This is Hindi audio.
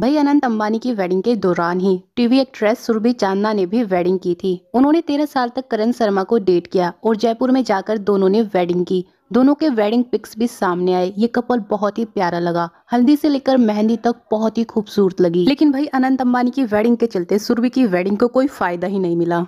भाई अनंत अंबानी की वेडिंग के दौरान ही टीवी एक्ट्रेस सुरभि चांदना ने भी वेडिंग की थी उन्होंने तेरह साल तक करण शर्मा को डेट किया और जयपुर में जाकर दोनों ने वेडिंग की दोनों के वेडिंग पिक्स भी सामने आए ये कपल बहुत ही प्यारा लगा हल्दी से लेकर मेहंदी तक बहुत ही खूबसूरत लगी लेकिन भाई अनंत अंबानी की वेडिंग के चलते सुरभि की वेडिंग को कोई फायदा ही नहीं मिला